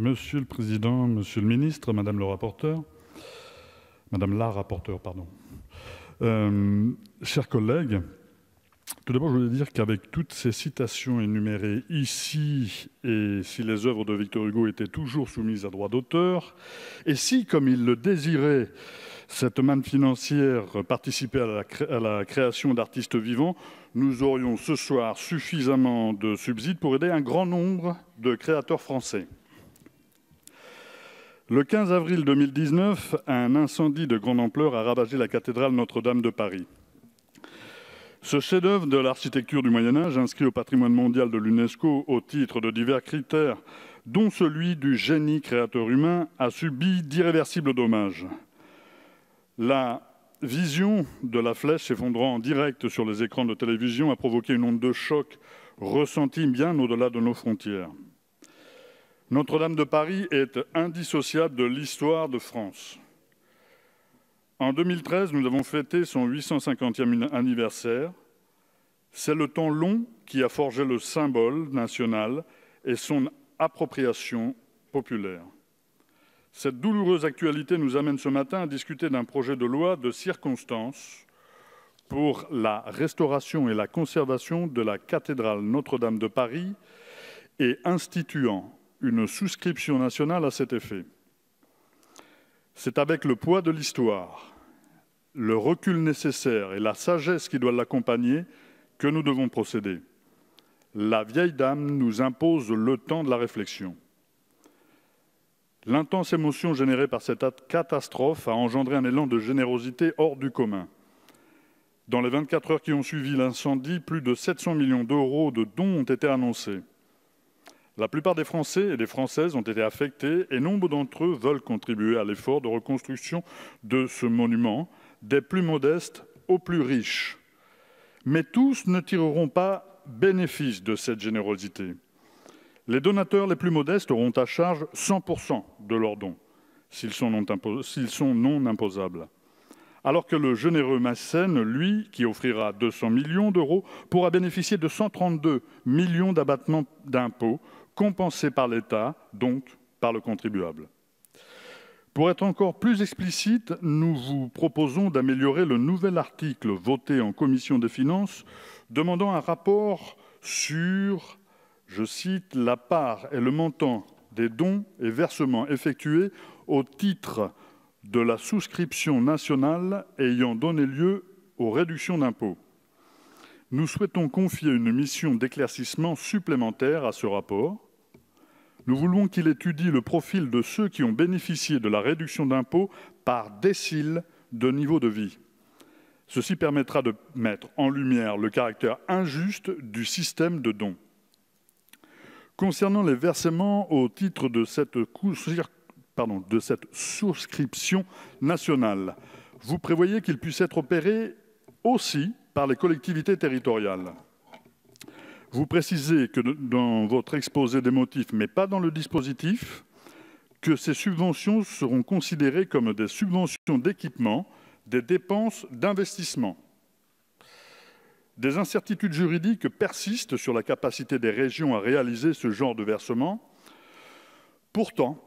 Monsieur le Président, Monsieur le Ministre, Madame le rapporteur, Madame la rapporteure, pardon, euh, chers collègues, tout d'abord, je voulais dire qu'avec toutes ces citations énumérées ici, et si les œuvres de Victor Hugo étaient toujours soumises à droit d'auteur, et si, comme il le désirait, cette manne financière participait à la, création d'artistes vivants, nous aurions ce soir suffisamment de subsides pour aider un grand nombre de créateurs français. Le 15 avril 2019, un incendie de grande ampleur a ravagé la cathédrale Notre-Dame de Paris. Ce chef-d'œuvre de l'architecture du Moyen Âge, inscrit au patrimoine mondial de l'UNESCO au titre de divers critères, dont celui du génie créateur humain, a subi d'irréversibles dommages. La vision de la flèche s'effondrant en direct sur les écrans de télévision a provoqué une onde de choc ressentie bien au-delà de nos frontières. Notre-Dame de Paris est indissociable de l'histoire de France. En 2013, nous avons fêté son 850e anniversaire. C'est le temps long qui a forgé le symbole national et son appropriation populaire. Cette douloureuse actualité nous amène ce matin à discuter d'un projet de loi de circonstance pour la restauration et la conservation de la cathédrale Notre-Dame de Paris et instituant une souscription nationale à cet effet. C'est avec le poids de l'histoire, le recul nécessaire et la sagesse qui doit l'accompagner que nous devons procéder. La vieille dame nous impose le temps de la réflexion. L'intense émotion générée par cette catastrophe a engendré un élan de générosité hors du commun. Dans les 24 heures qui ont suivi l'incendie, plus de 700 millions d'euros de dons ont été annoncés. La plupart des Français et des Françaises ont été affectés et nombre d'entre eux veulent contribuer à l'effort de reconstruction de ce monument, des plus modestes aux plus riches. Mais tous ne tireront pas bénéfice de cette générosité. Les donateurs les plus modestes auront à charge 100% de leurs dons, s'ils sont, non imposables alors que le généreux Massène, lui, qui offrira 200 millions d'euros, pourra bénéficier de 132 millions d'abattements d'impôts Compensé par l'État, donc par le contribuable. Pour être encore plus explicite, nous vous proposons d'améliorer le nouvel article voté en commission des finances demandant un rapport sur, je cite, la part et le montant des dons et versements effectués au titre de la souscription nationale ayant donné lieu aux réductions d'impôts. Nous souhaitons confier une mission d'éclaircissement supplémentaire à ce rapport nous voulons qu'il étudie le profil de ceux qui ont bénéficié de la réduction d'impôts par décile de niveau de vie. Ceci permettra de mettre en lumière le caractère injuste du système de dons. Concernant les versements au titre de cette, de cette souscription nationale, vous prévoyez qu'ils puissent être opérés aussi par les collectivités territoriales. Vous précisez que dans votre exposé des motifs, mais pas dans le dispositif, que ces subventions seront considérées comme des subventions d'équipement, des dépenses d'investissement. Des incertitudes juridiques persistent sur la capacité des régions à réaliser ce genre de versement. Pourtant,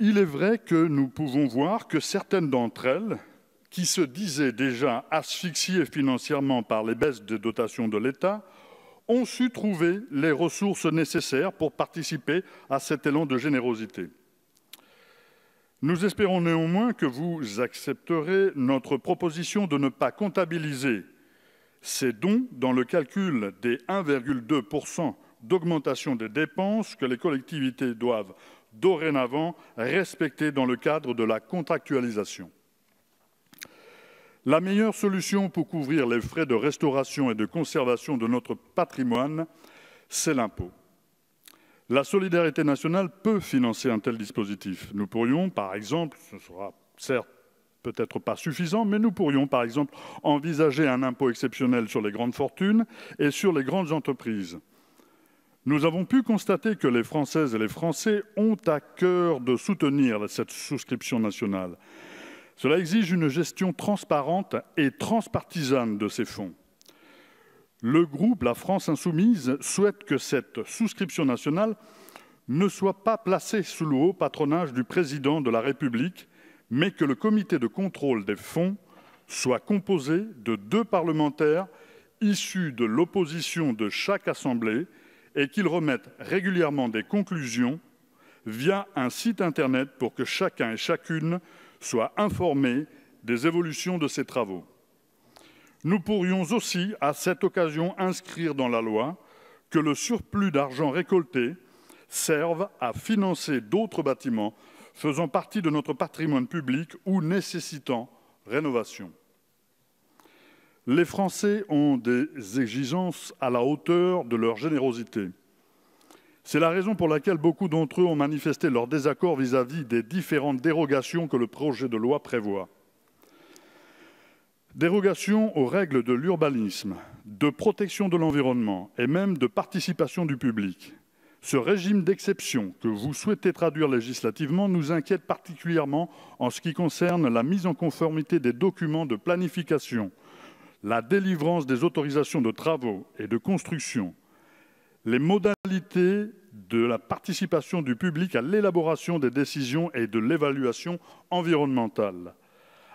il est vrai que nous pouvons voir que certaines d'entre elles, qui se disaient déjà asphyxiées financièrement par les baisses des dotations de l'État, ont su trouver les ressources nécessaires pour participer à cet élan de générosité. Nous espérons néanmoins que vous accepterez notre proposition de ne pas comptabiliser ces dons dans le calcul des 1,2% d'augmentation des dépenses que les collectivités doivent dorénavant respecter dans le cadre de la contractualisation. La meilleure solution pour couvrir les frais de restauration et de conservation de notre patrimoine, c'est l'impôt. La solidarité nationale peut financer un tel dispositif. Nous pourrions, par exemple, ce sera certes peut-être pas suffisant, mais nous pourrions, par exemple, envisager un impôt exceptionnel sur les grandes fortunes et sur les grandes entreprises. Nous avons pu constater que les Françaises et les Français ont à cœur de soutenir cette souscription nationale. Cela exige une gestion transparente et transpartisane de ces fonds. Le groupe La France Insoumise souhaite que cette souscription nationale ne soit pas placée sous le haut patronage du président de la République, mais que le comité de contrôle des fonds soit composé de deux parlementaires issus de l'opposition de chaque assemblée et qu'ils remettent régulièrement des conclusions via un site Internet pour que chacun et chacune soit informés des évolutions de ces travaux. Nous pourrions aussi, à cette occasion, inscrire dans la loi que le surplus d'argent récolté serve à financer d'autres bâtiments faisant partie de notre patrimoine public ou nécessitant rénovation. Les Français ont des exigences à la hauteur de leur générosité. C'est la raison pour laquelle beaucoup d'entre eux ont manifesté leur désaccord vis-à-vis des différentes dérogations que le projet de loi prévoit. Dérogations aux règles de l'urbanisme, de protection de l'environnement et même de participation du public. Ce régime d'exception que vous souhaitez traduire législativement nous inquiète particulièrement en ce qui concerne la mise en conformité des documents de planification, la délivrance des autorisations de travaux et de construction, les modalités de la participation du public à l'élaboration des décisions et de l'évaluation environnementale,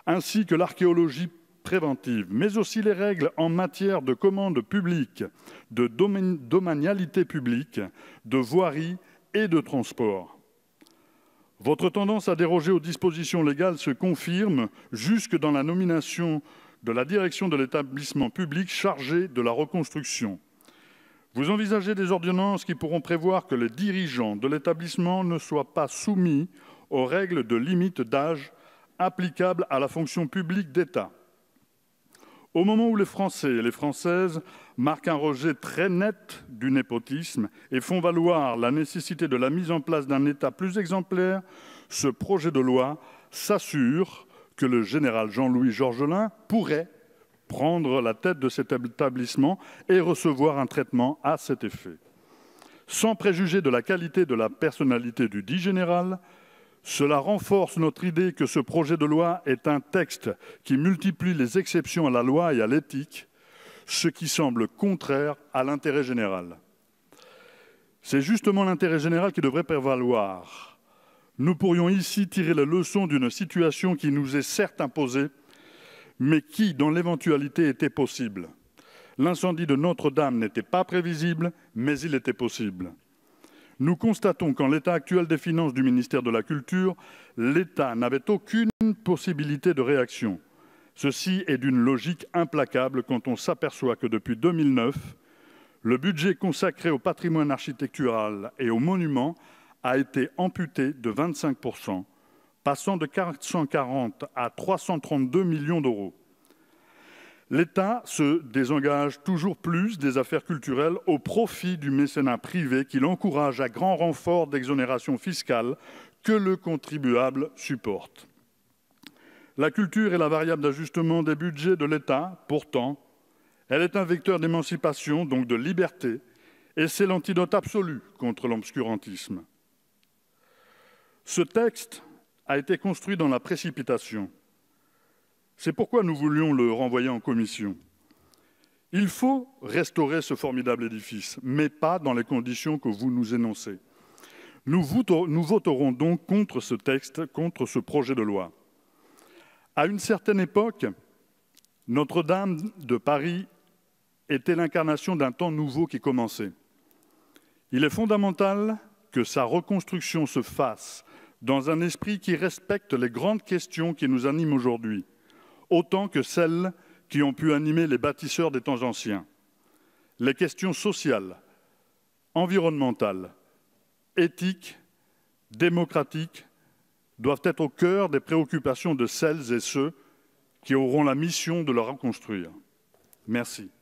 ainsi que l'archéologie préventive, mais aussi les règles en matière de commandes publiques, de domanialité publique, de voirie et de transport. Votre tendance à déroger aux dispositions légales se confirme jusque dans la nomination de la direction de l'établissement public chargé de la reconstruction. Vous envisagez des ordonnances qui pourront prévoir que les dirigeants de l'établissement ne soient pas soumis aux règles de limite d'âge applicables à la fonction publique d'État. Au moment où les Français et les Françaises marquent un rejet très net du népotisme et font valoir la nécessité de la mise en place d'un État plus exemplaire, ce projet de loi s'assure que le général Jean-Louis Georgelin pourrait prendre la tête de cet établissement et recevoir un traitement à cet effet. Sans préjuger de la qualité de la personnalité du dit général, cela renforce notre idée que ce projet de loi est un texte qui multiplie les exceptions à la loi et à l'éthique, ce qui semble contraire à l'intérêt général. C'est justement l'intérêt général qui devrait prévaloir. Nous pourrions ici tirer la leçon d'une situation qui nous est certes imposée, mais qui, dans l'éventualité, était possible. L'incendie de Notre-Dame n'était pas prévisible, mais il était possible. Nous constatons qu'en l'état actuel des finances du ministère de la Culture, l'État n'avait aucune possibilité de réaction. Ceci est d'une logique implacable quand on s'aperçoit que depuis 2009, le budget consacré au patrimoine architectural et aux monuments a été amputé de 25 passant de 440 à 332 millions d'euros. L'État se désengage toujours plus des affaires culturelles au profit du mécénat privé qui l'encourage à grand renfort d'exonération fiscale que le contribuable supporte. La culture est la variable d'ajustement des budgets de l'État, pourtant, elle est un vecteur d'émancipation, donc de liberté, et c'est l'antidote absolu contre l'obscurantisme. Ce texte a été construit dans la précipitation. C'est pourquoi nous voulions le renvoyer en commission. Il faut restaurer ce formidable édifice, mais pas dans les conditions que vous nous énoncez. Nous, voterons donc contre ce texte, contre ce projet de loi. À une certaine époque, Notre-Dame de Paris était l'incarnation d'un temps nouveau qui commençait. Il est fondamental que sa reconstruction se fasse dans un esprit qui respecte les grandes questions qui nous animent aujourd'hui, autant que celles qui ont pu animer les bâtisseurs des temps anciens. Les questions sociales, environnementales, éthiques, démocratiques doivent être au cœur des préoccupations de celles et ceux qui auront la mission de le reconstruire. Merci.